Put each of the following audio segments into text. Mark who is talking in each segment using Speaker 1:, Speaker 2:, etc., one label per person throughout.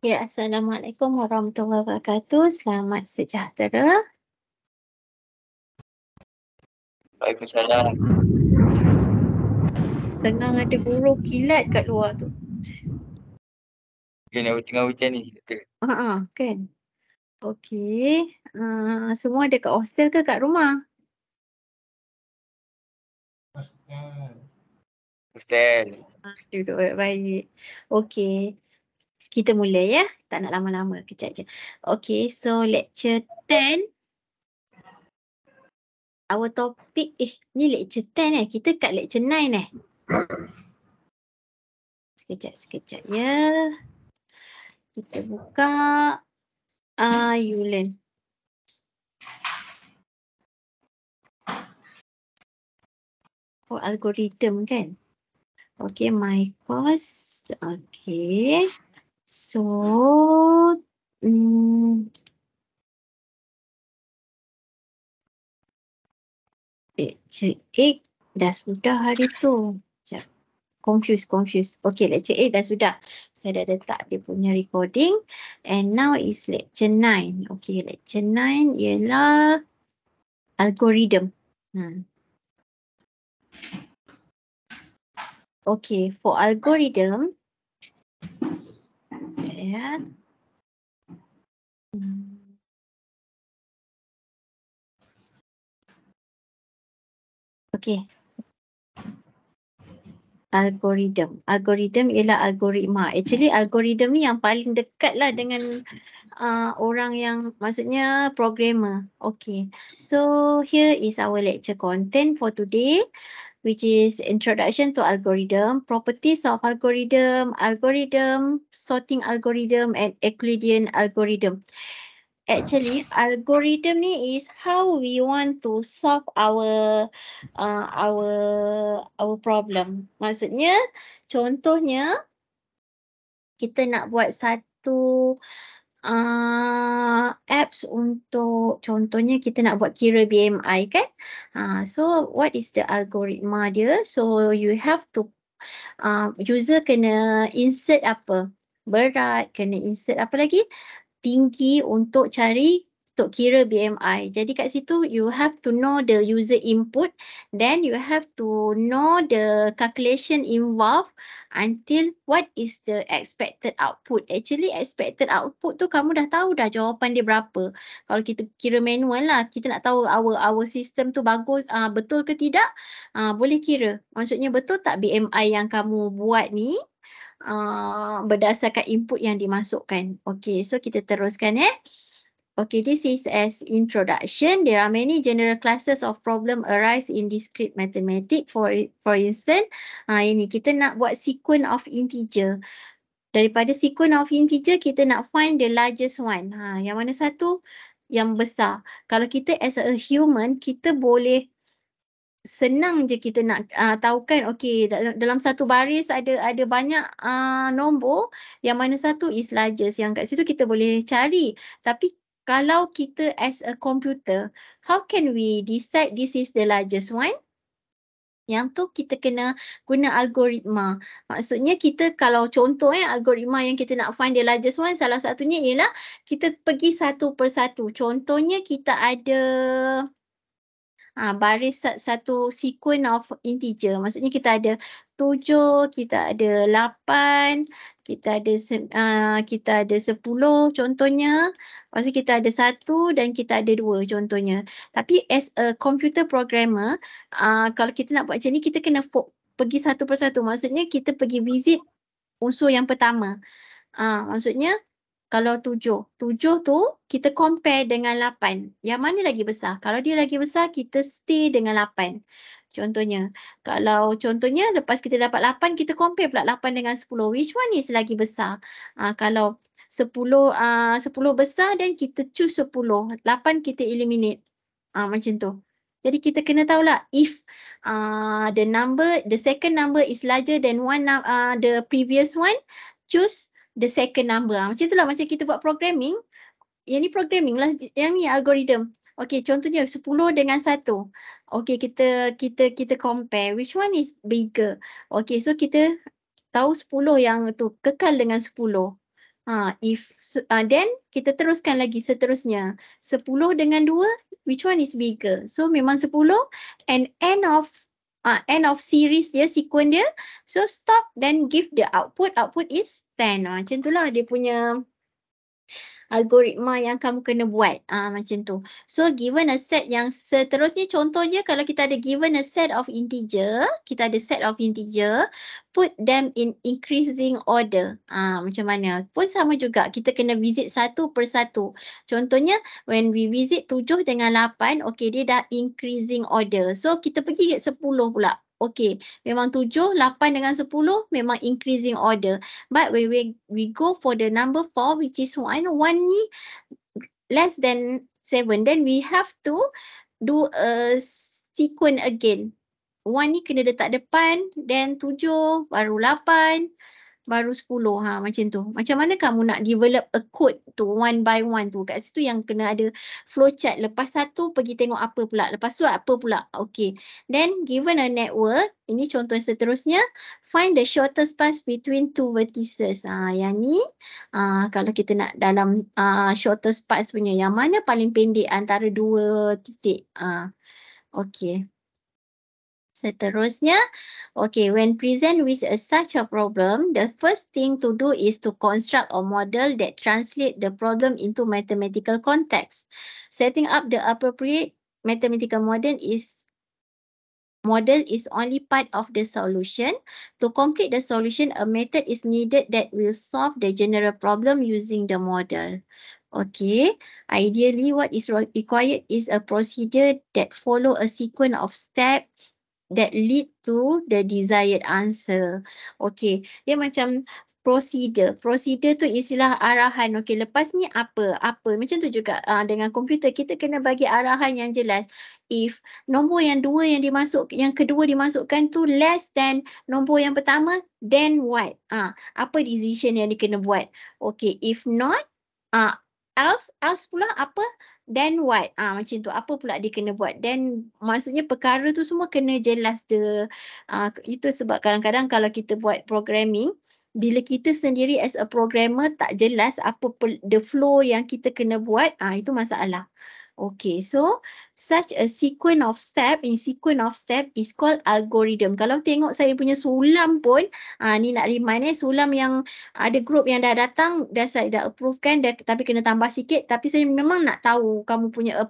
Speaker 1: Ya,
Speaker 2: Assalamualaikum warahmatullahi wabarakatuh. Selamat sejahtera.
Speaker 1: Waalaikumsalam.
Speaker 2: Tengah ada buruh kilat kat luar tu.
Speaker 1: Kena okay, tengah hujan ni. Ha okay.
Speaker 2: uh-huh, kan. Okey. Uh, semua ada kat hostel ke kat
Speaker 1: rumah? Hostel.
Speaker 2: Hostel. Ah, duduk baik. Okey kita mula ya. Tak nak lama-lama, kejap je. Okay, so lecture 10. Our topic, eh ni lecture 10 eh. Kita kat lecture 9 eh. Sekejap, sekejap ya. Kita
Speaker 1: buka. Ah, uh, you learn. Oh, algoritm kan? Okay, my course. Okay. So, um, mm,
Speaker 2: lecture eh, 8 dah sudah hari tu. Sekejap. Confuse, confuse. Okay, lecture 8 dah sudah. Saya dah letak dia punya recording. And now is lecture 9. Okay, lecture 9 ialah algorithm. Hmm. Okay, for algorithm, kemudian hmm, okey algoritm algoritm ialah algoritma actually algoritm ni yang paling dekat lah dengan uh, orang yang maksudnya programmer Okay, so here is our lecture content for today which is introduction to algorithm, properties of algorithm, algorithm, sorting algorithm and Euclidean algorithm. Actually, algorithm ni is how we want to solve our uh, our our problem. Maksudnya, contohnya kita nak buat satu uh, uh, apps untuk contohnya kita nak buat kira BMI kan. Uh, so what is the algoritma dia? So you have to uh, user kena insert apa? Berat, kena insert apa lagi? Tinggi untuk cari untuk kira BMI. Jadi kat situ you have to know the user input then you have to know the calculation involved until what is the expected output. Actually expected output tu kamu dah tahu dah jawapan dia berapa. Kalau kita kira manual lah, kita nak tahu our our system tu bagus uh, betul ke tidak, uh, boleh kira. Maksudnya betul tak BMI yang kamu buat ni? Uh, berdasarkan input yang dimasukkan. Okay, so kita teruskan eh. Ya. Okay, this is as introduction. There are many general classes of problem arise in discrete mathematics. For for instance, uh, ini kita nak buat sequence of integer. Daripada sequence of integer, kita nak find the largest one. Ha, yang mana satu? Yang besar. Kalau kita as a human, kita boleh senang je kita nak uh, kan? okay, dalam satu baris ada ada banyak uh, nombor, yang mana satu is largest. Yang kat situ kita boleh cari. Tapi kalau kita as a computer, how can we decide this is the largest one? Yang tu kita kena guna algoritma. Maksudnya kita kalau contoh eh, algoritma yang kita nak find the largest one, salah satunya ialah kita pergi satu persatu. Contohnya kita ada uh, baris satu sequence of integer. Maksudnya kita ada tujuh kita ada lapan kita ada uh, kita ada sepuluh contohnya. Maksudnya kita ada satu dan kita ada dua contohnya. Tapi as a computer programmer, uh, kalau kita nak buat macam ni, kita kena pergi satu persatu. Maksudnya kita pergi visit unsur yang pertama. Uh, maksudnya kalau tujuh. Tujuh tu kita compare dengan lapan. Yang mana lagi besar? Kalau dia lagi besar, kita stay dengan lapan. Contohnya, kalau contohnya lepas kita dapat lapan, kita compare pula lapan dengan sepuluh. Which one is lagi besar? Uh, kalau sepuluh ah, sepuluh besar dan kita choose sepuluh. Lapan kita eliminate. Uh, macam tu. Jadi kita kena tahu lah if uh, the number, the second number is larger than one uh, the previous one, choose the second number. Ah, macam itulah macam kita buat programming. Yang ni programming lah. Yang ni algorithm. Okay contohnya 10 dengan 1. Okay kita kita kita compare which one is bigger. Okay so kita tahu 10 yang tu kekal dengan 10. Ha, ah, if uh, then kita teruskan lagi seterusnya. 10 dengan 2 which one is bigger. So memang 10 and end of uh, end of series dia, sequen dia. So stop then give the output. Output is 10. Uh, ah, macam itulah dia punya algoritma yang kamu kena buat uh, macam tu. So given a set yang seterusnya contohnya kalau kita ada given a set of integer, kita ada set of integer, put them in increasing order. Uh, macam mana? Pun sama juga kita kena visit satu persatu. Contohnya when we visit tujuh dengan lapan, okay dia dah increasing order. So kita pergi ke sepuluh pula okay memang tujuh, lapan dengan sepuluh memang increasing order but when we we go for the number four, which is one one ni less than seven, then we have to do a sequence again One ni kena letak depan then tujuh baru 8 baru 10 ha macam tu macam mana kamu nak develop a code tu one by one tu kat situ yang kena ada flowchart lepas satu pergi tengok apa pula lepas tu apa pula Okay. then given a network ini contoh seterusnya find the shortest path between two vertices ha yang ni ha, kalau kita nak dalam ha, shortest path punya yang mana paling pendek antara dua titik ha Okay. Seterusnya, okay, when present with a such a problem, the first thing to do is to construct a model that translate the problem into mathematical context. Setting up the appropriate mathematical model is model is only part of the solution. To complete the solution, a method is needed that will solve the general problem using the model. Okay, ideally what is required is a procedure that follow a sequence of steps that lead to the desired answer. Okay, dia macam prosedur. Prosedur tu istilah arahan. Okay, lepas ni apa? Apa? Macam tu juga uh, dengan komputer. Kita kena bagi arahan yang jelas. If nombor yang dua yang dimasuk, yang kedua dimasukkan tu less than nombor yang pertama, then what? Ah, uh, apa decision yang dia kena buat? Okay, if not, ah, uh, else, else pula apa? Then what? Ah ha, macam tu apa pula dia kena buat? Then maksudnya perkara tu semua kena jelas the ah itu sebab kadang-kadang kalau kita buat programming bila kita sendiri as a programmer tak jelas apa the flow yang kita kena buat ah ha, itu masalah. Okay, so such a sequence of step in sequence of step is called algorithm. Kalau tengok saya punya sulam pun, uh, ni nak remind eh, sulam yang ada group yang dah datang, dah saya dah approve kan, dah, tapi kena tambah sikit. Tapi saya memang nak tahu kamu punya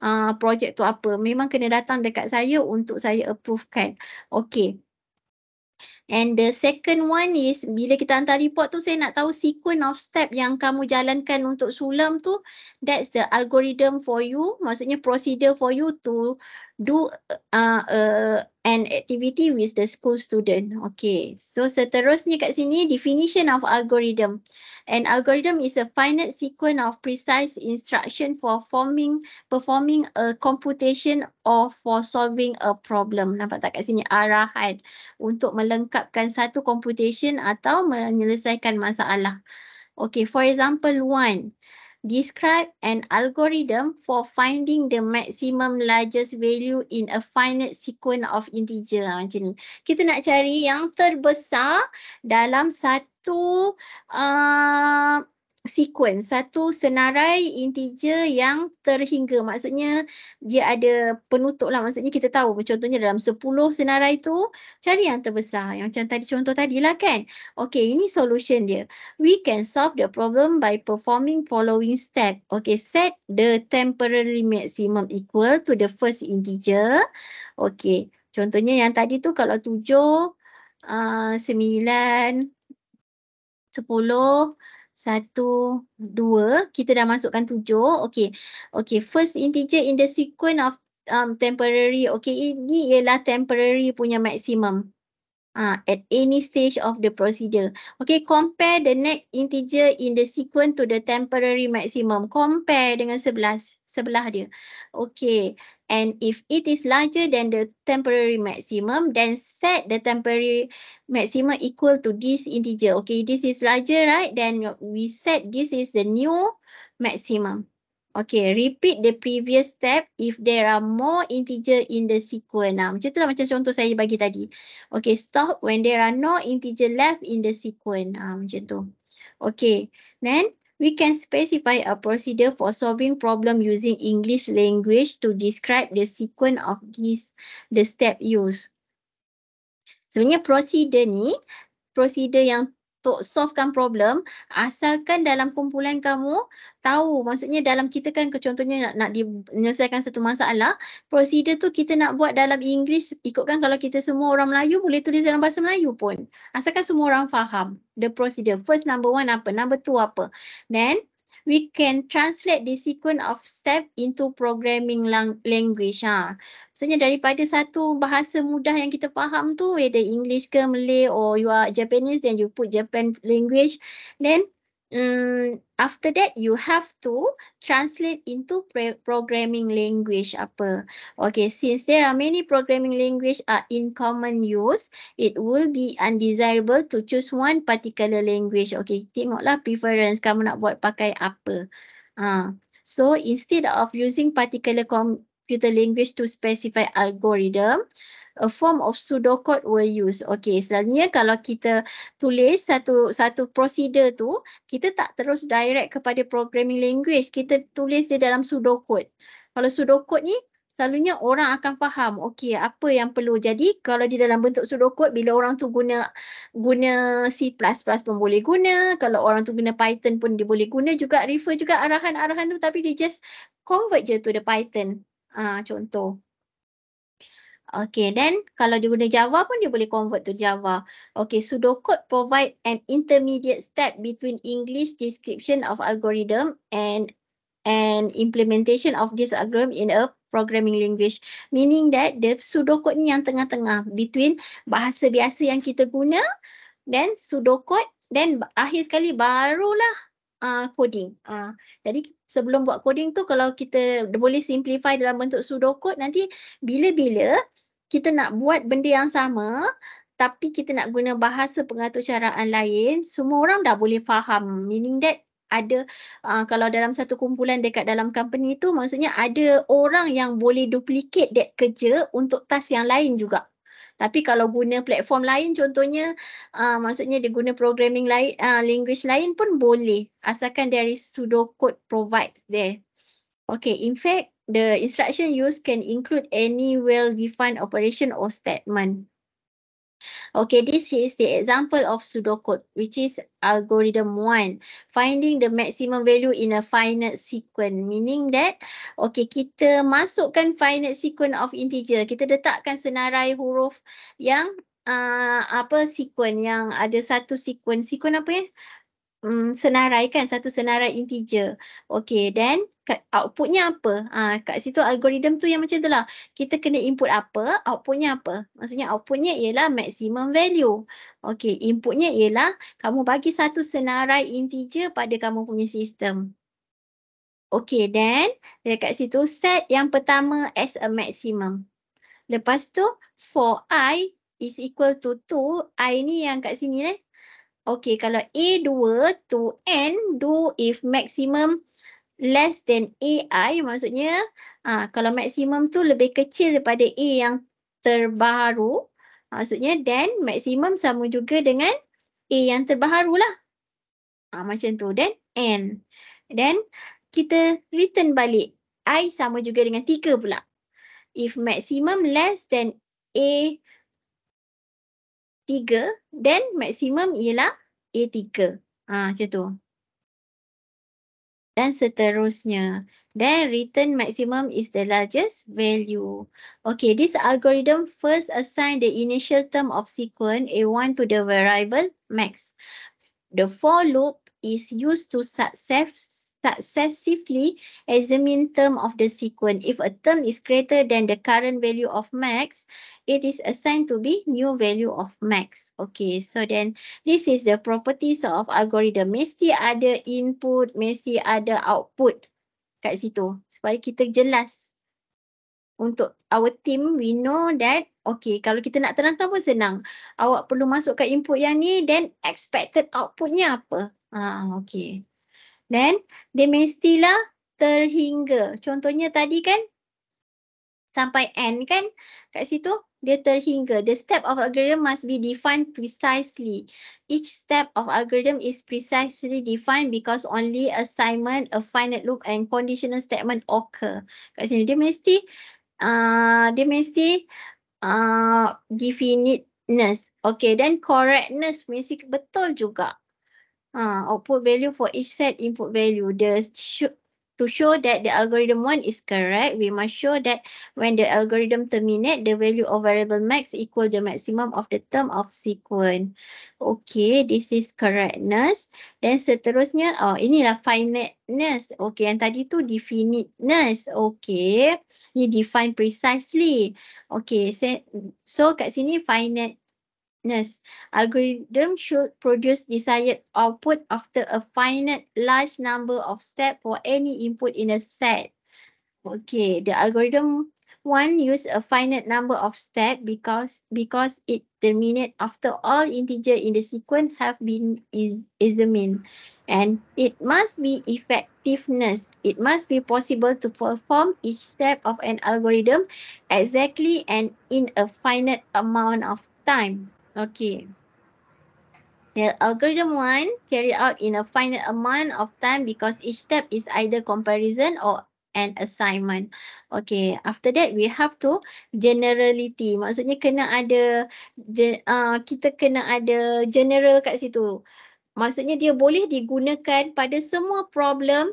Speaker 2: uh, project tu apa. Memang kena datang dekat saya untuk saya approve kan. Okay. And the second one is bila kita hantar report tu saya nak tahu sequence of step yang kamu jalankan untuk sulam tu that's the algorithm for you maksudnya procedure for you to do uh, uh, an activity with the school student. Okay, so seterusnya kat sini, definition of algorithm. An algorithm is a finite sequence of precise instruction for forming, performing a computation or for solving a problem. Nampak tak kat sini arahan untuk melengkapkan satu computation atau menyelesaikan masalah. Okay, for example, one describe an algorithm for finding the maximum largest value in a finite sequence of integer ah, macam ni. Kita nak cari yang terbesar dalam satu uh, sequence, satu senarai integer yang terhingga. Maksudnya dia ada penutup lah. Maksudnya kita tahu contohnya dalam 10 senarai tu cari yang terbesar. Yang macam tadi contoh tadi lah kan. Okay ini solution dia. We can solve the problem by performing following step. Okay set the temporary maximum equal to the first integer. Okay contohnya yang tadi tu kalau 7, uh, 9, 10, satu, dua. Kita dah masukkan tujuh. Okay. Okay. First integer in the sequence of um, temporary. Okay. Ini ialah temporary punya maximum uh, at any stage of the procedure. Okay, compare the next integer in the sequence to the temporary maximum. Compare dengan sebelah, sebelah dia. Okay, and if it is larger than the temporary maximum, then set the temporary maximum equal to this integer. Okay, this is larger, right? Then we set this is the new maximum. Okay, repeat the previous step if there are more integer in the sequence. Nah, macam itulah macam contoh saya bagi tadi. Okay, stop when there are no integer left in the sequence. Ah, macam tu. Okay, then we can specify a procedure for solving problem using English language to describe the sequence of this, the step used. Sebenarnya prosedur ni, prosedur yang untuk solvekan problem asalkan dalam kumpulan kamu tahu maksudnya dalam kita kan contohnya nak, nak menyelesaikan satu masalah prosedur tu kita nak buat dalam Inggeris ikutkan kalau kita semua orang Melayu boleh tulis dalam bahasa Melayu pun asalkan semua orang faham the procedure first number one apa number two apa then we can translate the sequence of step into programming lang language. Ha. Maksudnya daripada satu bahasa mudah yang kita faham tu, whether English ke Malay or you are Japanese, then you put Japan language. Then um, after that you have to translate into programming language apa. Okay, since there are many programming language are in common use, it will be undesirable to choose one particular language. Okay, tengoklah preference kamu nak buat pakai apa. Uh, so instead of using particular computer language to specify algorithm, uh, a form of pseudocode were use. Okay, selalunya kalau kita tulis satu satu prosedur tu, kita tak terus direct kepada programming language. Kita tulis dia dalam pseudocode. Kalau pseudocode ni, selalunya orang akan faham Okay, apa yang perlu jadi kalau di dalam bentuk pseudocode, bila orang tu guna guna C++ pun boleh guna kalau orang tu guna Python pun dia boleh guna juga refer juga arahan-arahan tu tapi dia just convert je tu the Python ah contoh Okay, then kalau dia guna Java pun dia boleh convert to Java. Okay, Sudo code provide an intermediate step between English description of algorithm and and implementation of this algorithm in a programming language. Meaning that the sudo code ni yang tengah-tengah between bahasa biasa yang kita guna then sudo code, then akhir sekali barulah uh, coding. Uh, jadi sebelum buat coding tu kalau kita boleh simplify dalam bentuk sudo code nanti bila-bila kita nak buat benda yang sama tapi kita nak guna bahasa pengatur caraan lain semua orang dah boleh faham meaning that ada uh, kalau dalam satu kumpulan dekat dalam company itu, maksudnya ada orang yang boleh duplicate that kerja untuk task yang lain juga tapi kalau guna platform lain contohnya uh, maksudnya dia guna programming lain uh, language lain pun boleh asalkan there is pseudo code provides there okay in fact the instruction used can include any well-defined operation or statement. Okay, this is the example of pseudocode, which is algorithm one, finding the maximum value in a finite sequence, meaning that, okay, kita masukkan finite sequence of integer, kita letakkan senarai huruf yang uh, apa sequence yang ada satu sequence, sequence apa ya? mm, senaraikan satu senarai integer. Okey, then outputnya apa? Ha, kat situ algoritm tu yang macam tu lah. Kita kena input apa, outputnya apa. Maksudnya outputnya ialah maximum value. Okey, inputnya ialah kamu bagi satu senarai integer pada kamu punya sistem. Okay then dekat situ set yang pertama as a maximum. Lepas tu for i is equal to 2, i ni yang kat sini eh, Okay, kalau A2 to N do if maximum less than AI maksudnya ha, kalau maksimum tu lebih kecil daripada A yang terbaru maksudnya then maksimum sama juga dengan A yang terbaru lah. Ha, ah, macam tu then N. Then kita return balik I sama juga dengan 3 pula. If maximum less than A Tiga, dan maksimum ialah A3. Ha, ah, macam tu. Dan seterusnya. Then return maximum is the largest value. Okay, this algorithm first assign the initial term of sequence A1 to the variable max. The for loop is used to success successively examine term of the sequence. If a term is greater than the current value of max, it is assigned to be new value of max. Okay, so then this is the properties of algorithm. Mesti ada input, mesti ada output kat situ supaya kita jelas. Untuk our team, we know that, okay, kalau kita nak terangkan pun senang. Awak perlu masukkan input yang ni, then expected outputnya apa? Ah, okay dan demestila terhingga. Contohnya tadi kan sampai N kan kat situ dia terhingga. The step of algorithm must be defined precisely. Each step of algorithm is precisely defined because only assignment, a finite loop and conditional statement occur. Kat sini dia mesti uh, dia mesti uh, definiteness. Okay, then correctness mesti betul juga. Ha, output value for each set input value. The sh to show that the algorithm one is correct, we must show that when the algorithm terminate, the value of variable max equal the maximum of the term of sequence. Okay, this is correctness. Then seterusnya, oh inilah finiteness. Okay, yang tadi tu definiteness. Okay, ni define precisely. Okay, so kat sini finite fitness algorithm should produce desired output after a finite large number of steps for any input in a set. Okay, the algorithm one use a finite number of steps because because it terminate after all integer in the sequence have been is examined and it must be effectiveness. It must be possible to perform each step of an algorithm exactly and in a finite amount of time. Okay. The algorithm one carried out in a finite amount of time because each step is either comparison or an assignment. Okay, after that we have to generality. Maksudnya kena ada, uh, kita kena ada general kat situ. Maksudnya dia boleh digunakan pada semua problem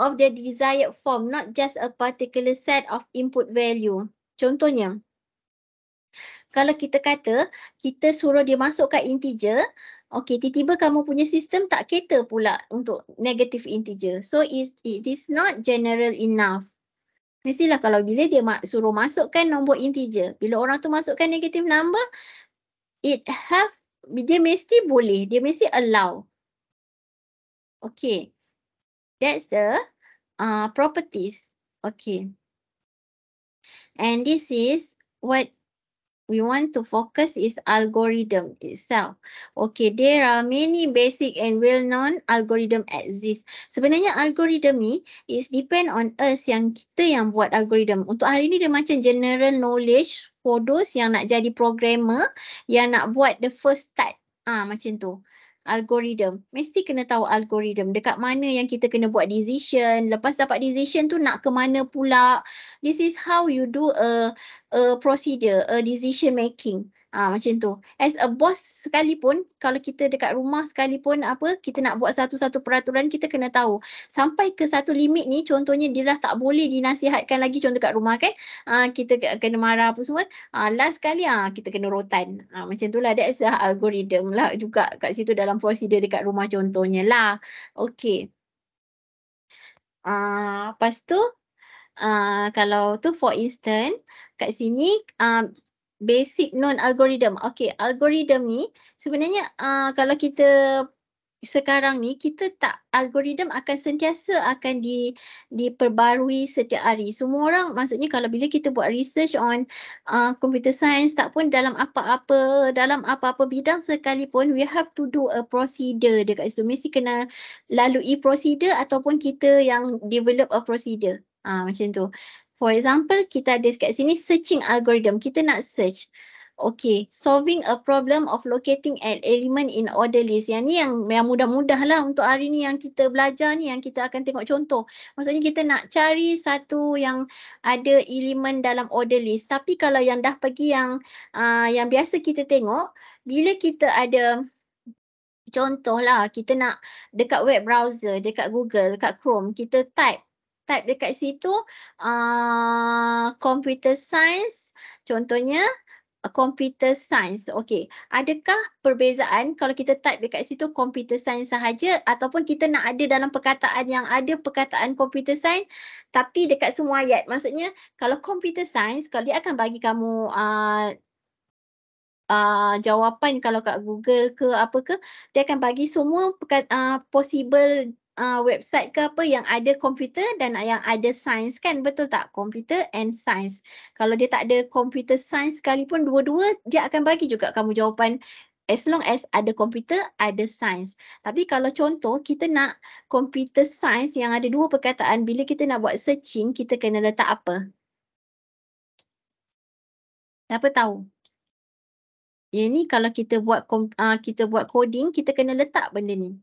Speaker 2: of the desired form, not just a particular set of input value. Contohnya, kalau kita kata kita suruh dia masukkan integer okay. tiba-tiba kamu punya sistem tak cater pula untuk negative integer so it is not general enough mestilah kalau bila dia ma suruh masukkan nombor integer bila orang tu masukkan negative number it have dia mesti boleh dia mesti allow Okay, that's the uh, properties Okay, and this is what we want to focus is algorithm itself. Okay, there are many basic and well-known algorithm exist. Sebenarnya algorithm ni is depend on us yang kita yang buat algorithm. Untuk hari ni dia macam general knowledge for those yang nak jadi programmer yang nak buat the first start. Ah macam tu algorithm. Mesti kena tahu algorithm dekat mana yang kita kena buat decision. Lepas dapat decision tu nak ke mana pula. This is how you do a, a procedure, a decision making. Ah ha, macam tu. As a boss sekalipun kalau kita dekat rumah sekalipun apa kita nak buat satu-satu peraturan kita kena tahu. Sampai ke satu limit ni contohnya dia dah tak boleh dinasihatkan lagi contoh dekat rumah kan. Ah ha, kita kena marah apa semua. Ah ha, last kali ah ha, kita kena rotan. Ah ha, macam itulah that's the algorithm lah juga kat situ dalam prosedur dekat rumah contohnya lah. Okey. Ah ha, lepas tu Uh, kalau tu for instance kat sini uh, basic non algorithm. Okay, algorithm ni sebenarnya uh, kalau kita sekarang ni kita tak algorithm akan sentiasa akan di diperbarui setiap hari. Semua orang maksudnya kalau bila kita buat research on uh, computer science tak pun dalam apa-apa dalam apa-apa bidang sekalipun we have to do a procedure dekat situ. Mesti kena lalui procedure ataupun kita yang develop a procedure. Ah uh, macam tu. For example, kita ada dekat sini searching algorithm. Kita nak search. Okay, solving a problem of locating an element in order list. Yang ni yang, mudah-mudah lah untuk hari ni yang kita belajar ni yang kita akan tengok contoh. Maksudnya kita nak cari satu yang ada element dalam order list. Tapi kalau yang dah pergi yang uh, yang biasa kita tengok, bila kita ada contohlah kita nak dekat web browser, dekat Google, dekat Chrome, kita type type dekat situ uh, computer science contohnya uh, computer science. Okey, adakah perbezaan kalau kita type dekat situ computer science sahaja ataupun kita nak ada dalam perkataan yang ada perkataan computer science tapi dekat semua ayat. Maksudnya kalau computer science kalau dia akan bagi kamu uh, Uh, jawapan kalau kat Google ke apa ke dia akan bagi semua uh, possible uh, website ke apa yang ada komputer dan yang ada sains kan betul tak komputer and sains kalau dia tak ada komputer sains sekalipun dua-dua dia akan bagi juga kamu jawapan as long as ada komputer ada sains tapi kalau contoh kita nak komputer sains yang ada dua perkataan bila kita nak buat searching kita kena letak apa siapa tahu ini kalau kita buat uh, kita buat coding kita kena letak benda ni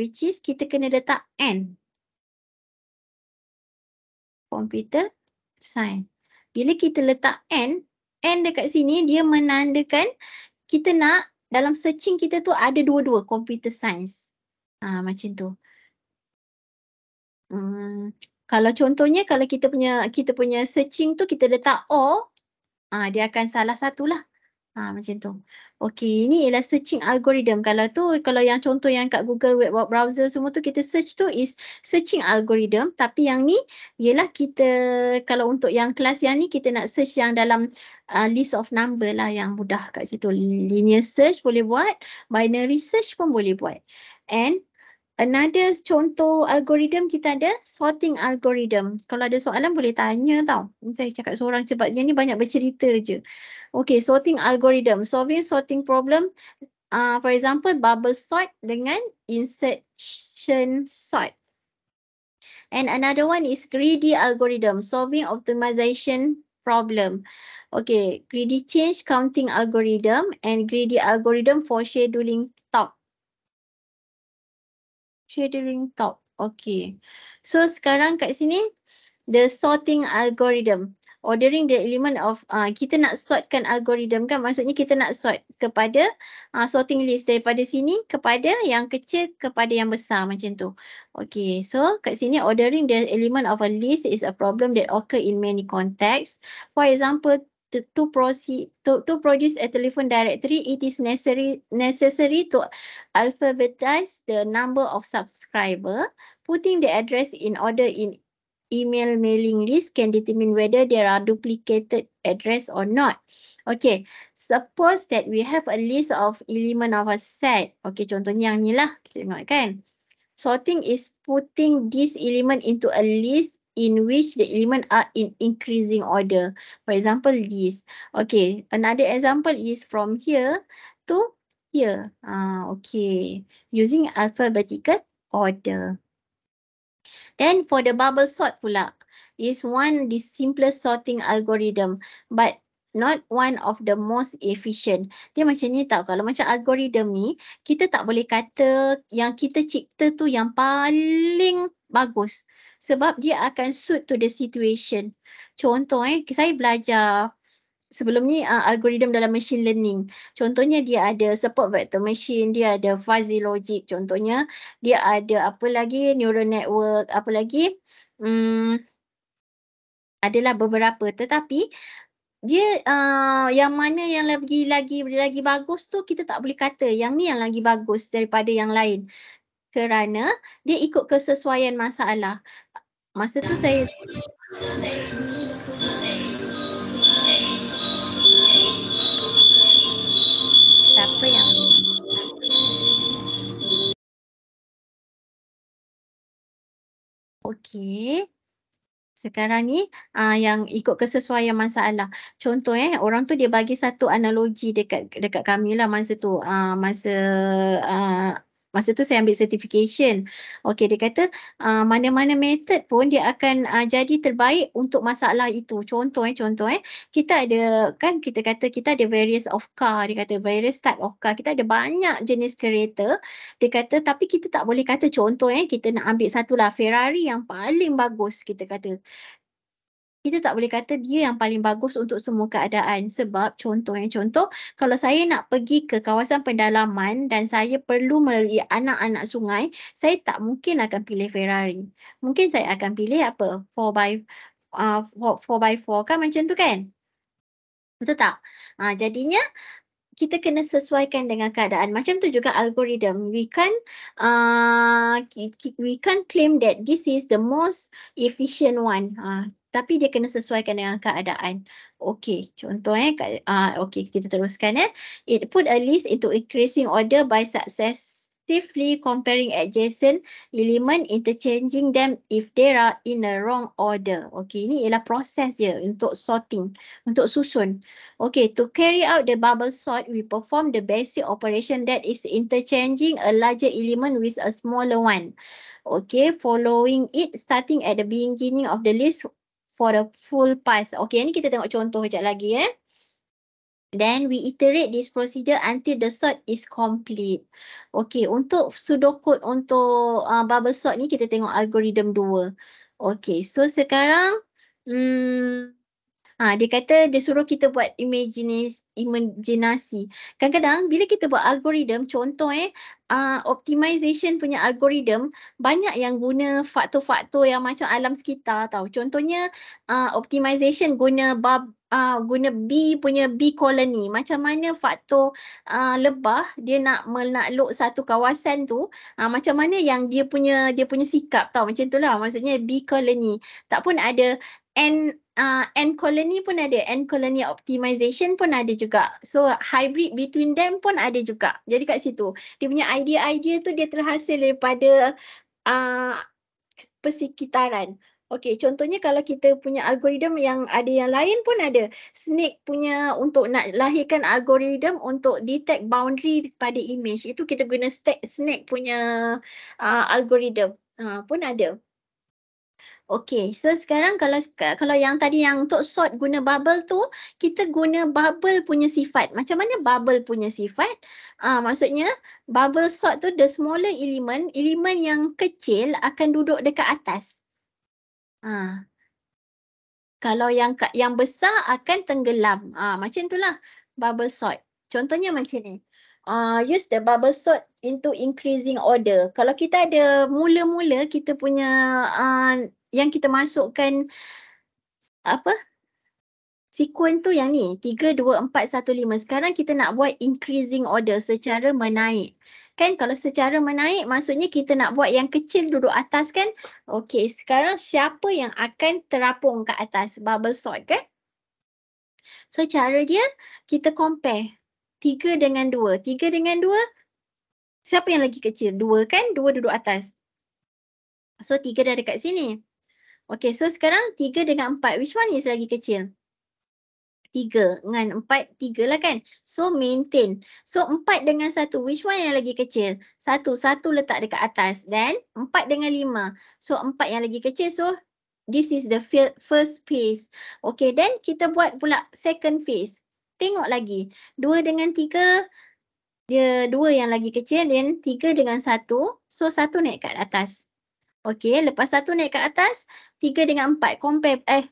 Speaker 1: which is kita kena letak N.
Speaker 2: Computer Science. Bila kita letak N, N dekat sini dia menandakan kita nak dalam searching kita tu ada dua-dua Computer Science. Ha, macam tu. Hmm, kalau contohnya kalau kita punya kita punya searching tu kita letak O, ha, dia akan salah satulah. Ha, macam tu. Okay, ini ialah searching algorithm. Kalau tu, kalau yang contoh yang kat Google web browser semua tu kita search tu is searching algorithm. Tapi yang ni ialah kita, kalau untuk yang kelas yang ni kita nak search yang dalam uh, list of number lah yang mudah kat situ. Linear search boleh buat, binary search pun boleh buat. And Another contoh algoritm kita ada sorting algorithm. Kalau ada soalan boleh tanya tau. Saya cakap seorang cepat. Yang ni banyak bercerita je. Okay, sorting algorithm. Solving sorting problem. Uh, for example, bubble sort dengan insertion sort. And another one is greedy algorithm. Solving optimization problem. Okay, greedy change counting algorithm and greedy algorithm for scheduling talk shading top. Okay. So sekarang kat sini the sorting algorithm. Ordering the element of uh, kita nak sortkan algorithm kan maksudnya kita nak sort kepada uh, sorting list daripada sini kepada yang kecil kepada yang besar macam tu. Okay so kat sini ordering the element of a list is a problem that occur in many contexts. For example to, to proceed to, to produce a telephone directory, it is necessary necessary to alphabetize the number of subscriber. Putting the address in order in email mailing list can determine whether there are duplicated address or not. Okay, suppose that we have a list of element of a set. Okay, contohnya yang ni lah. Kita tengok kan. Sorting is putting this element into a list in which the element are in increasing order. For example, this. Okay, another example is from here to here. Ah, okay, using alphabetical order. Then for the bubble sort pula, is one the simplest sorting algorithm, but not one of the most efficient. Dia macam ni tau, kalau macam algoritm ni, kita tak boleh kata yang kita cipta tu yang paling bagus sebab dia akan suit to the situation. Contoh eh, saya belajar sebelum ni uh, ah, algoritma dalam machine learning. Contohnya dia ada support vector machine, dia ada fuzzy logic contohnya, dia ada apa lagi neural network, apa lagi hmm, adalah beberapa tetapi dia uh, yang mana yang lagi lagi lagi bagus tu kita tak boleh kata yang ni yang lagi bagus daripada yang lain kerana dia ikut kesesuaian masalah. Masa tu saya hmm. Siapa yang
Speaker 1: Okey.
Speaker 2: Sekarang ni uh, yang ikut kesesuaian masalah. Contoh eh orang tu dia bagi satu analogi dekat dekat kami lah masa tu. Uh, masa uh, masa tu saya ambil certification. Okey dia kata uh, mana-mana method pun dia akan uh, jadi terbaik untuk masalah itu. Contoh eh contoh eh kita ada kan kita kata kita ada various of car dia kata various type of car. Kita ada banyak jenis kereta. Dia kata tapi kita tak boleh kata contoh eh kita nak ambil satulah Ferrari yang paling bagus kita kata kita tak boleh kata dia yang paling bagus untuk semua keadaan sebab contohnya contoh kalau saya nak pergi ke kawasan pendalaman dan saya perlu melalui anak-anak sungai saya tak mungkin akan pilih Ferrari mungkin saya akan pilih apa 4 by uh, 4, 4 by 4 kan macam tu kan betul tak ha, jadinya kita kena sesuaikan dengan keadaan. Macam tu juga algorithm. We can uh, we can claim that this is the most efficient one. Uh, tapi dia kena sesuaikan dengan keadaan. Okey, contoh eh. Uh, Okey, kita teruskan eh. It put a list into increasing order by successively comparing adjacent element, interchanging them if they are in a wrong order. Okey, ini ialah proses dia untuk sorting, untuk susun. Okey, to carry out the bubble sort, we perform the basic operation that is interchanging a larger element with a smaller one. Okay, following it, starting at the beginning of the list, for the full pass. Okay, ni kita tengok contoh sekejap lagi. Eh. Then we iterate this procedure until the sort is complete. Okay, untuk pseudocode untuk uh, bubble sort ni kita tengok algoritm dua. Okay, so sekarang... Hmm, Ha, dia kata dia suruh kita buat imaginasi. Kadang-kadang bila kita buat algoritm, contoh eh, uh, optimization punya algoritm, banyak yang guna faktor-faktor yang macam alam sekitar tau. Contohnya uh, optimization guna bab Uh, guna B punya B colony macam mana faktor uh, lebah dia nak menakluk satu kawasan tu uh, macam mana yang dia punya dia punya sikap tau macam tu lah maksudnya B colony tak pun ada N uh, N colony pun ada N colony optimization pun ada juga so hybrid between them pun ada juga jadi kat situ dia punya idea-idea tu dia terhasil daripada uh, persekitaran Okey, contohnya kalau kita punya algoritma yang ada yang lain pun ada. Snake punya untuk nak lahirkan algoritma untuk detect boundary pada image. Itu kita guna snake punya uh, algoritma uh, pun ada. Okay, so sekarang kalau kalau yang tadi yang Tok Sot guna bubble tu, kita guna bubble punya sifat. Macam mana bubble punya sifat? Uh, maksudnya, bubble sort tu the smaller element, elemen yang kecil akan duduk dekat atas. Uh. Kalau yang yang besar akan tenggelam. Uh, macam itulah bubble sort. Contohnya macam ni. Uh, use the bubble sort into increasing order. Kalau kita ada mula-mula kita punya uh, yang kita masukkan apa sequence tu yang ni 3 2 4 1 5 sekarang kita nak buat increasing order secara menaik kan kalau secara menaik maksudnya kita nak buat yang kecil duduk atas kan okey sekarang siapa yang akan terapung ke atas bubble sort kan so cara dia kita compare 3 dengan 2 3 dengan 2 siapa yang lagi kecil 2 kan 2 duduk atas so 3 dah dekat sini Okay, so sekarang tiga dengan empat, Which one is lagi kecil? Tiga dengan empat tiga lah kan? So maintain. So empat dengan satu, which one yang lagi kecil? Satu satu letak dekat atas. Then empat dengan lima. So empat yang lagi kecil. So this is the first phase. Okay, then kita buat pula second phase. Tengok lagi. dua dengan tiga, dia dua yang lagi kecil. Then tiga dengan satu. So satu naik kat atas. Okey, lepas satu naik ke atas, tiga dengan empat compare. Eh,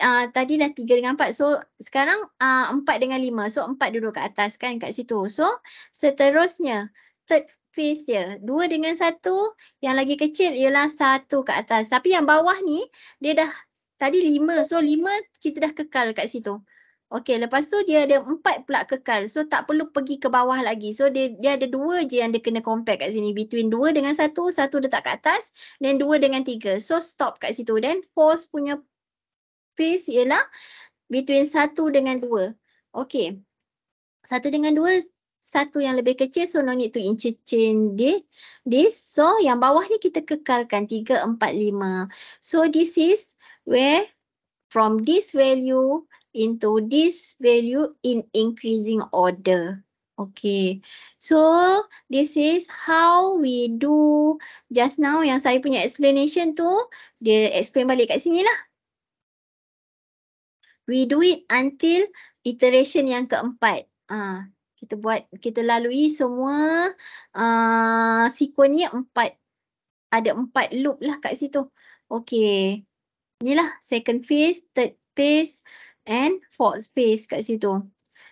Speaker 2: uh, tadi dah tiga dengan empat. So, sekarang ah, empat dengan lima. So, empat duduk ke atas kan kat situ. So, seterusnya, third phase dia. Dua dengan satu, yang lagi kecil ialah satu ke atas. Tapi yang bawah ni, dia dah tadi lima. So, lima kita dah kekal kat situ. Okey, lepas tu dia ada empat pula kekal. So tak perlu pergi ke bawah lagi. So dia dia ada dua je yang dia kena compare kat sini. Between dua dengan satu, satu letak kat atas. Then dua dengan tiga. So stop kat situ. Then force punya phase ialah between satu dengan dua. Okey. Satu dengan dua, satu yang lebih kecil. So no need to interchange this. So yang bawah ni kita kekalkan tiga, empat, lima. So this is where from this value into this value in increasing order. Okay, so this is how we do just now yang saya punya explanation tu, dia explain balik kat sini lah. We do it until iteration yang keempat. Ha, kita buat, kita lalui semua uh, ah, sequence empat. Ada empat loop lah kat situ. Okay, ni lah second phase, third phase, and for space kat situ.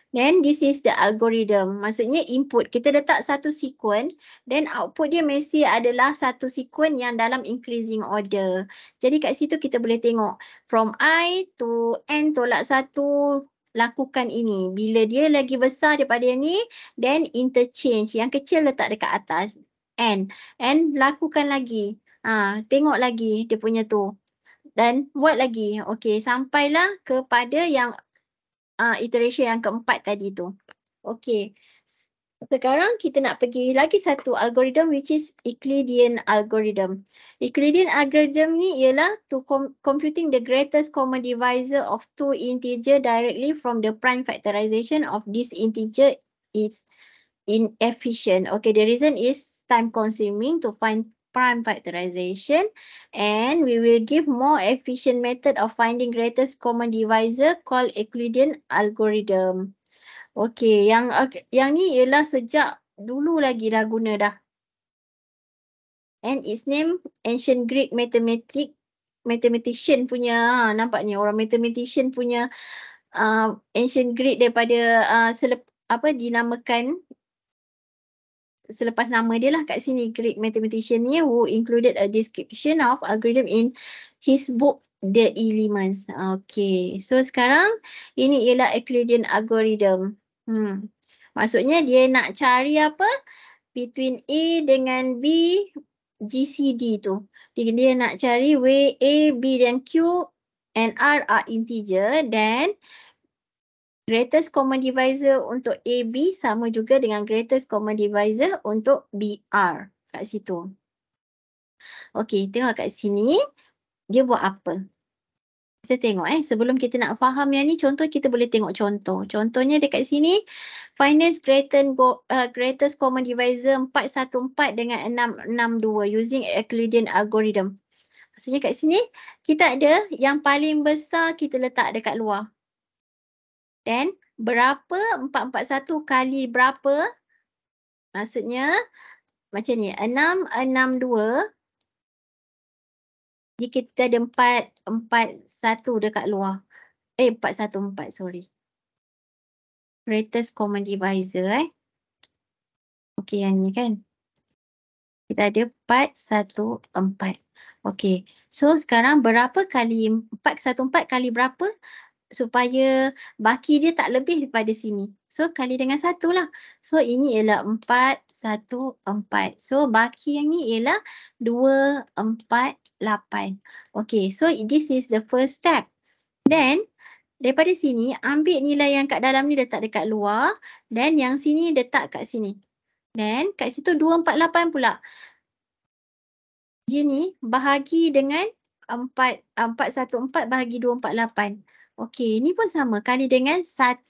Speaker 2: Then this is the algorithm. Maksudnya input. Kita letak satu sequence. Then output dia mesti adalah satu sequence yang dalam increasing order. Jadi kat situ kita boleh tengok. From I to N tolak satu lakukan ini. Bila dia lagi besar daripada yang ni. Then interchange. Yang kecil letak dekat atas. N. N lakukan lagi. Ha, tengok lagi dia punya tu. Dan what lagi? Okay, sampailah kepada yang uh, iteration yang keempat tadi tu. Okay, sekarang kita nak pergi lagi satu algoritma which is Euclidean algorithm. Euclidean algorithm ni ialah to com computing the greatest common divisor of two integer directly from the prime factorization of this integer is inefficient. Okay, the reason is time consuming to find prime factorization and we will give more efficient method of finding greatest common divisor called Euclidean algorithm. Okey, yang yang ni ialah sejak dulu lagi dah guna dah. And its name ancient Greek mathematic mathematician punya ha, nampaknya orang mathematician punya uh, ancient Greek daripada uh, selep, apa dinamakan selepas nama dia lah kat sini Greek mathematician ni who included a description of algorithm in his book The Elements. Okay. So sekarang ini ialah Euclidean algorithm. Hmm. Maksudnya dia nak cari apa? Between A dengan B GCD tu. Dia, dia nak cari way A, B dan Q and R are integer dan greatest common divisor untuk AB sama juga dengan greatest common divisor untuk BR kat situ. Okey, tengok kat sini dia buat apa? Kita tengok eh sebelum kita nak faham yang ni contoh kita boleh tengok contoh. Contohnya dekat sini finance greatest uh, greatest common divisor 414 dengan 662 using euclidean algorithm. Maksudnya kat sini kita ada yang paling besar kita letak dekat luar. Then berapa 441 kali berapa? Maksudnya macam ni 662 jadi kita ada 441 dekat luar. Eh 414 sorry. Greatest common divisor eh. Okey yang ni kan. Kita ada 414. Okey. So sekarang berapa kali 414 kali berapa? supaya baki dia tak lebih daripada sini. So kali dengan satu lah. So ini ialah empat, satu, empat. So baki yang ni ialah dua, empat, lapan. Okay, so this is the first step. Then daripada sini ambil nilai yang kat dalam ni letak dekat luar. dan yang sini letak kat sini. Dan kat situ dua, empat, lapan pula. Jadi ni bahagi dengan empat, empat, satu, empat bahagi dua, empat, lapan. Okey, ini pun sama. Kali dengan 1,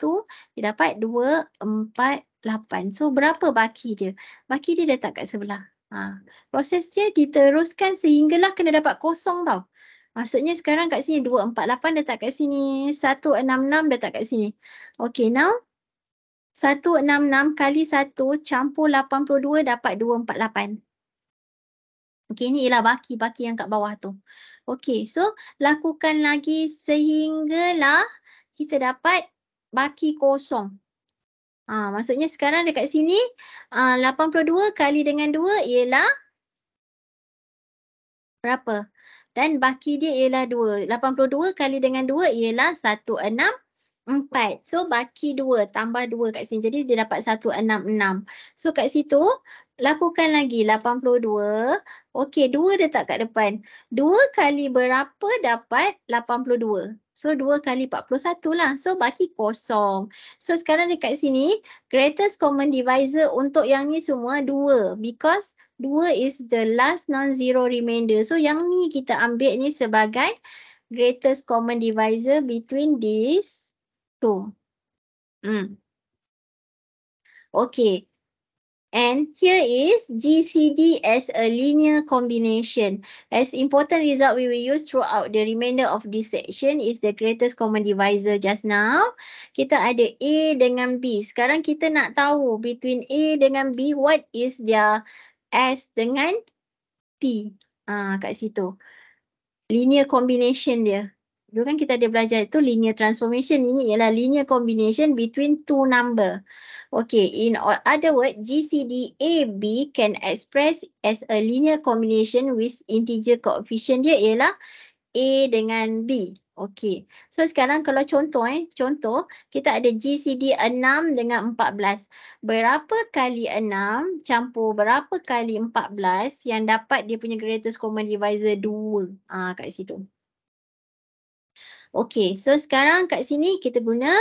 Speaker 2: dia dapat 2, 4, 8. So, berapa baki dia? Baki dia letak kat sebelah. Ha. Proses dia diteruskan sehinggalah kena dapat kosong tau. Maksudnya sekarang kat sini 2, 4, 8 letak kat sini. 1, 6, 6 letak kat sini. Okey, now. 1, 6, 6 kali 1 campur 82 dapat 2, 4, 8. Okey ini ialah baki-baki yang kat bawah tu. Okey so lakukan lagi sehinggalah kita dapat baki kosong. Ha, maksudnya sekarang dekat sini ha, ah, 82 kali dengan 2 ialah berapa? Dan baki dia ialah 2. 82 kali dengan 2 ialah 164. So baki 2 tambah 2 kat sini. Jadi dia dapat 166. So kat situ lakukan lagi 82. Okey, 2 dia tak kat depan. 2 kali berapa dapat 82? So 2 kali 41 lah. So baki kosong. So sekarang dekat sini, greatest common divisor untuk yang ni semua 2. Because 2 is the last non-zero remainder. So yang ni kita ambil ni sebagai greatest common divisor between these two. Hmm. Okay, And here is GCD as a linear combination. As important result we will use throughout the remainder of this section is the greatest common divisor just now. Kita ada A dengan B. Sekarang kita nak tahu between A dengan B, what is their S dengan T? Ah, kat situ. Linear combination dia dulu kan kita ada belajar itu linear transformation ini ialah linear combination between two number. Okay, in other word, GCD AB can express as a linear combination with integer coefficient dia ialah A dengan B. Okay, so sekarang kalau contoh eh, contoh kita ada GCD 6 dengan 14. Berapa kali 6 campur berapa kali 14 yang dapat dia punya greatest common divisor 2 ah, kat situ. Okay, so sekarang kat sini kita guna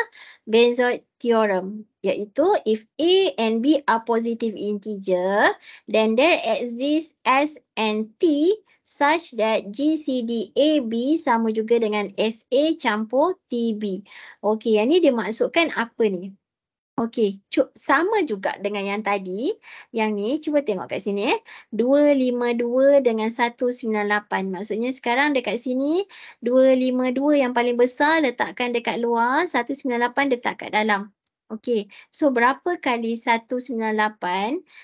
Speaker 2: Benzoid Theorem iaitu if A and B are positive integer then there exists S and T such that GCD b sama juga dengan s a campur t b. Okay, yang ni dia maksudkan apa ni? Okey, sama juga dengan yang tadi. Yang ni, cuba tengok kat sini. Eh. 252 dengan 198. Maksudnya sekarang dekat sini, 252 yang paling besar letakkan dekat luar, 198 letak kat dalam. Okey, so berapa kali 198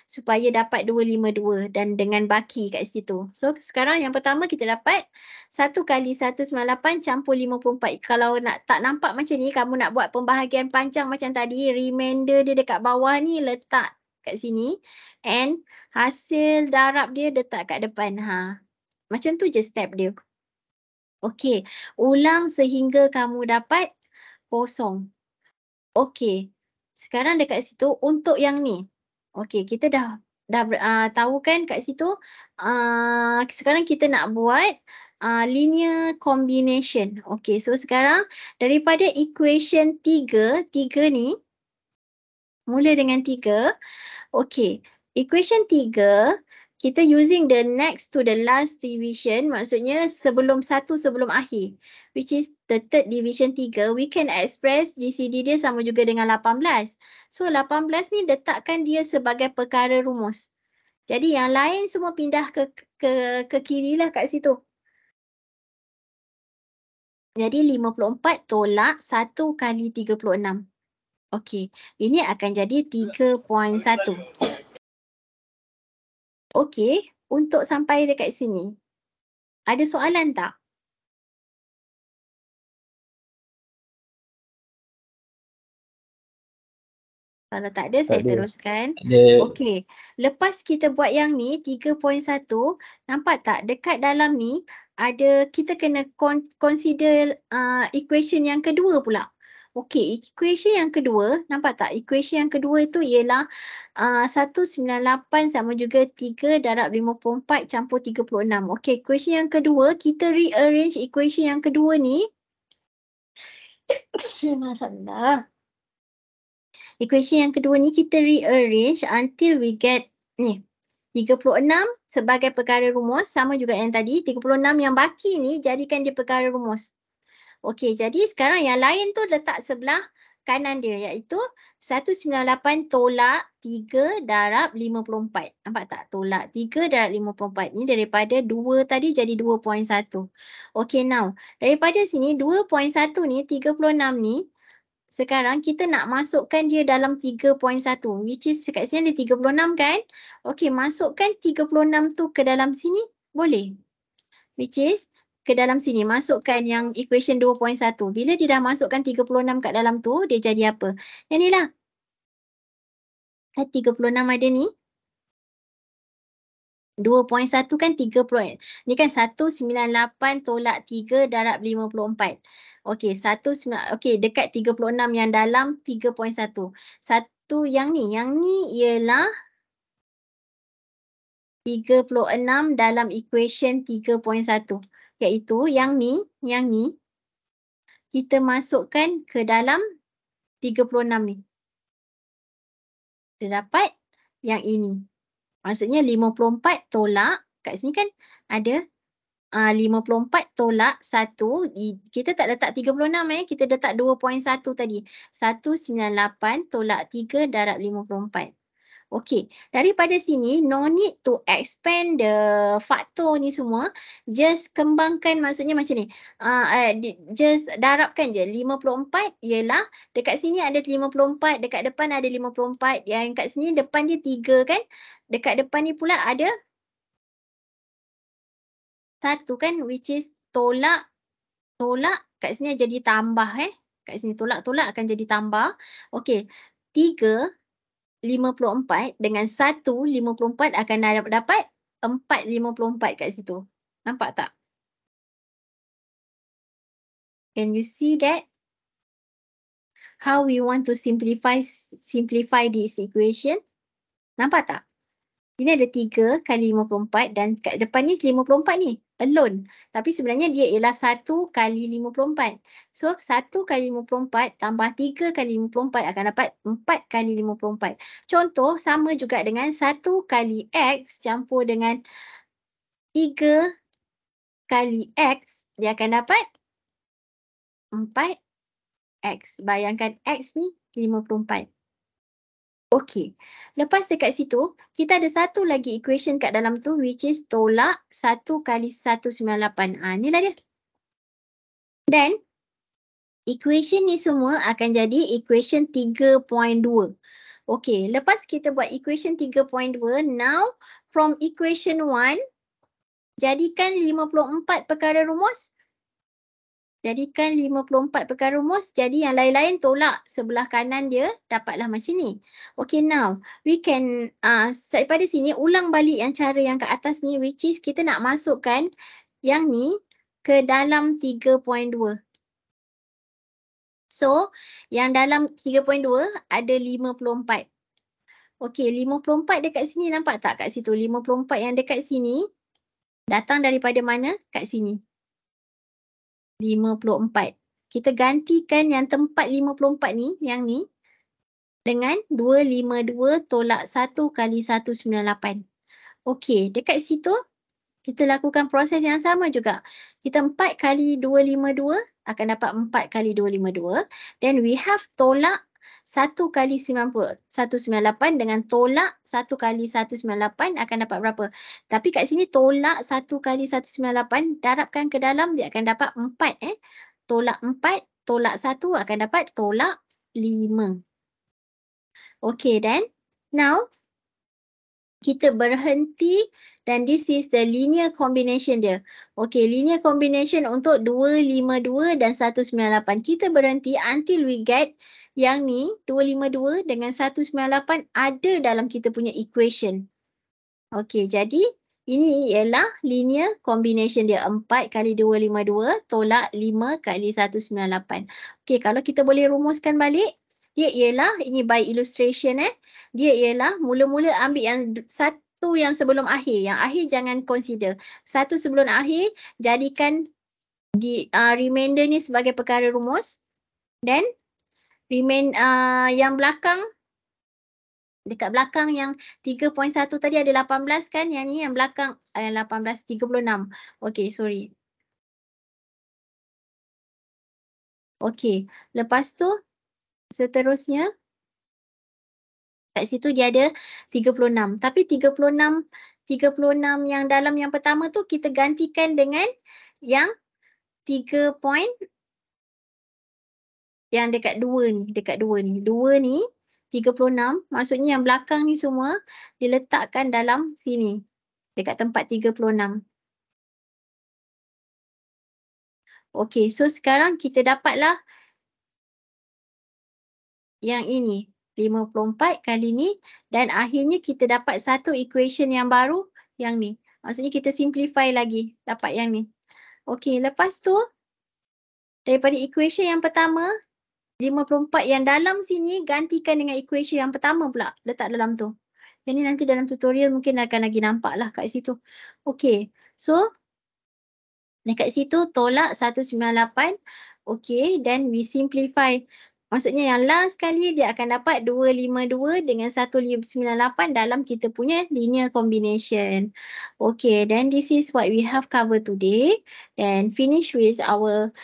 Speaker 2: supaya dapat 252 dan dengan baki kat situ. So sekarang yang pertama kita dapat 1 kali 198 campur 54. Kalau nak tak nampak macam ni, kamu nak buat pembahagian panjang macam tadi, remainder dia dekat bawah ni letak kat sini and hasil darab dia letak kat depan. Ha. Macam tu je step dia. Okey, ulang sehingga kamu dapat kosong. Okey, sekarang dekat situ untuk yang ni. Okey, kita dah dah uh, tahu kan kat situ uh, sekarang kita nak buat uh, linear combination. Okey, so sekarang daripada equation 3, 3 ni mula dengan 3. Okey, equation 3 kita using the next to the last division maksudnya sebelum satu sebelum akhir which is the third division tiga we can express GCD dia sama juga dengan 18. So 18 ni letakkan dia sebagai perkara rumus. Jadi yang lain semua pindah ke ke ke kiri lah kat situ. Jadi 54 tolak 1 kali 36. Okey, ini akan jadi 3.1 okey untuk sampai dekat sini. Ada soalan tak? Kalau tak ada, tak saya ada. teruskan. Okey. Lepas kita buat yang ni, 3.1, nampak tak dekat dalam ni ada kita kena consider uh, equation yang kedua pula. Uh, Okey, equation yang kedua, nampak tak? Equation yang kedua itu ialah uh, ah, 198 sama juga 3 darab 54 campur 36. Okey, equation yang kedua, kita rearrange equation yang kedua ni. Kesianlah. equation yang kedua ni kita rearrange until we get ni. 36 sebagai perkara rumus sama juga yang tadi. 36 yang baki ni jadikan dia perkara rumus. Okey, jadi sekarang yang lain tu letak sebelah kanan dia iaitu 198 tolak 3 darab 54. Nampak tak? Tolak 3 darab 54. Ni daripada 2 tadi jadi 2.1. Okey now, daripada sini 2.1 ni 36 ni sekarang kita nak masukkan dia dalam 3.1 which is kat sini ada 36 kan? Okey, masukkan 36 tu ke dalam sini boleh. Which is ke dalam sini masukkan yang equation 2.1 bila dia dah masukkan 36 kat dalam tu dia jadi apa yang ni lah 36 kan ada ni 2.1 kan 30 ni kan 198 tolak 3 darab 54 Okey, 1 okey dekat 36 yang dalam 3.1. Satu yang ni, yang ni ialah 36 dalam equation iaitu yang ni, yang ni kita masukkan ke dalam 36 ni. Kita dapat yang ini. Maksudnya 54 tolak kat sini kan ada ah, uh, 54 tolak 1 kita tak letak 36 eh kita letak 2.1 tadi. 198 tolak 3 darab 54. Okey, daripada sini no need to expand the faktor ni semua. Just kembangkan maksudnya macam ni. Uh, just darabkan je 54 ialah dekat sini ada 54, dekat depan ada 54. Yang kat sini depan dia 3 kan. Dekat depan ni pula ada 1 kan which is tolak. Tolak kat sini jadi tambah eh. Kat sini tolak-tolak akan jadi tambah. Okey, 3 54 dengan 1 54 akan dapat 4 54 kat situ. Nampak tak? Can you see that? How we want to simplify simplify this equation? Nampak tak? Ini ada 3 kali 54 dan kat depan ni 54 ni alone. Tapi sebenarnya dia ialah 1 kali 54. So 1 kali 54 tambah 3 kali 54 akan dapat 4 kali 54. Contoh sama juga dengan 1 kali X campur dengan 3 kali X dia akan dapat 4 X. Bayangkan X ni 54. Okey. Lepas dekat situ, kita ada satu lagi equation kat dalam tu which is tolak 1 kali 198. Ha, inilah dia. Dan equation ni semua akan jadi equation 3.2. Okey, lepas kita buat equation 3.2, now from equation 1, jadikan 54 perkara rumus, Jadikan 54 pekan rumus jadi yang lain-lain tolak sebelah kanan dia dapatlah macam ni. Okay now we can uh, daripada sini ulang balik yang cara yang kat atas ni which is kita nak masukkan yang ni ke dalam 3.2. So yang dalam 3.2 ada 54. Okay 54 dekat sini nampak tak kat situ? 54 yang dekat sini datang daripada mana? Kat sini 54. Kita gantikan yang tempat 54 ni, yang ni dengan 252 tolak 1 kali 198. Okey, dekat situ kita lakukan proses yang sama juga. Kita 4 kali 252 akan dapat 4 kali 252. Then we have tolak satu kali 198 dengan tolak satu kali 198 akan dapat berapa? Tapi kat sini tolak satu kali 198 darabkan ke dalam dia akan dapat 4 eh. Tolak 4, tolak 1 akan dapat tolak 5. Okay then, now kita berhenti dan this is the linear combination dia. Okay, linear combination untuk 252 dan 198. Kita berhenti until we get yang ni 252 dengan 198 ada dalam kita punya equation. Okey, jadi ini ialah linear combination dia 4 kali 252 tolak 5 kali 198. Okey, kalau kita boleh rumuskan balik, dia ialah ini by illustration eh. Dia ialah mula-mula ambil yang satu yang sebelum akhir, yang akhir jangan consider. Satu sebelum akhir jadikan di uh, remainder ni sebagai perkara rumus. Then remain uh, yang belakang dekat belakang yang 3.1 tadi ada 18 kan yang ni yang belakang yang 18 36 Okay, sorry Okay, lepas tu seterusnya kat situ dia ada 36 tapi 36 36 yang dalam yang pertama tu kita gantikan dengan yang yang dekat dua ni, dekat dua ni. Dua ni 36, maksudnya yang belakang ni semua diletakkan dalam sini. Dekat tempat 36. Okey, so sekarang kita dapatlah yang ini 54 kali ni dan akhirnya kita dapat satu equation yang baru yang ni. Maksudnya kita simplify lagi dapat yang ni. Okey, lepas tu daripada equation yang pertama 54 yang dalam sini gantikan dengan equation yang pertama pula letak dalam tu. Yang ni nanti dalam tutorial mungkin akan lagi nampak lah kat situ. Okay. So kat situ tolak 198. Okay. Then we simplify. Maksudnya yang last sekali dia akan dapat 252 dengan 198 dalam kita punya linear combination. Okay. Then this is what we have covered today. And finish with our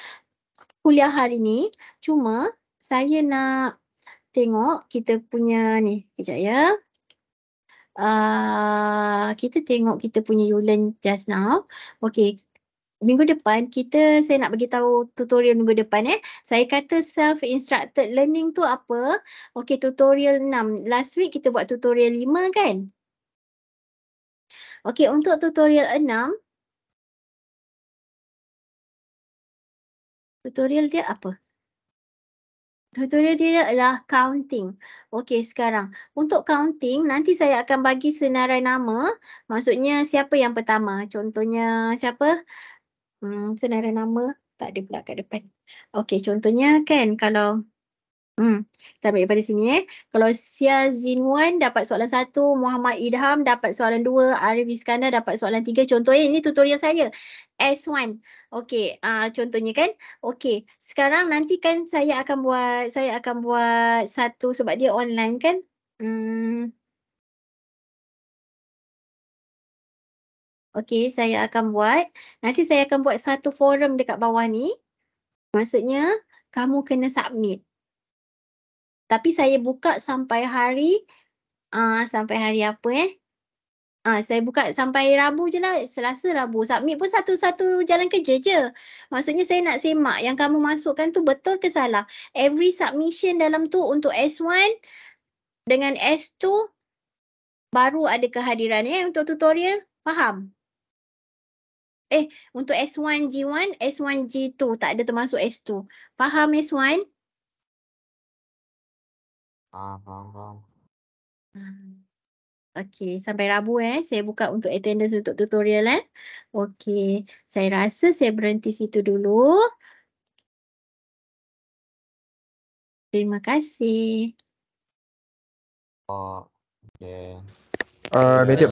Speaker 2: kuliah hari ni. Cuma saya nak tengok kita punya ni kejap ya uh, kita tengok kita punya ulen just now okey minggu depan kita saya nak bagi tahu tutorial minggu depan eh saya kata self instructed learning tu apa okey tutorial 6 last week kita buat tutorial 5 kan okey
Speaker 1: untuk tutorial 6
Speaker 2: tutorial dia apa Tutorial dia adalah counting. Okey sekarang. Untuk counting nanti saya akan bagi senarai nama. Maksudnya siapa yang pertama. Contohnya siapa? Hmm, senarai nama tak ada pula kat depan. Okey contohnya kan kalau Hmm. Kita ambil daripada sini eh. Kalau Sia Zinwan dapat soalan satu, Muhammad Idham dapat soalan dua, Arif Iskandar dapat soalan tiga. Contohnya eh, ini tutorial saya. S1. Okey, uh, contohnya kan. Okey, sekarang nanti kan saya akan buat, saya akan buat satu sebab dia online kan. Hmm. Okey, saya akan buat. Nanti saya akan buat satu forum dekat bawah ni. Maksudnya, kamu kena submit. Tapi saya buka sampai hari uh, sampai hari apa eh? Ah saya buka sampai Rabu je lah, Selasa Rabu. Submit pun satu-satu jalan kerja je. Maksudnya saya nak semak yang kamu masukkan tu betul ke salah. Every submission dalam tu untuk S1 dengan S2 baru ada kehadiran eh untuk tutorial. Faham? Eh, untuk S1 G1, S1 G2 tak ada termasuk S2. Faham S1? Ah, faham, hmm. Okey, sampai Rabu eh. Saya buka untuk attendance untuk tutorial eh. Okey, saya rasa saya berhenti situ dulu.
Speaker 1: Terima kasih. Oh, okey. Uh,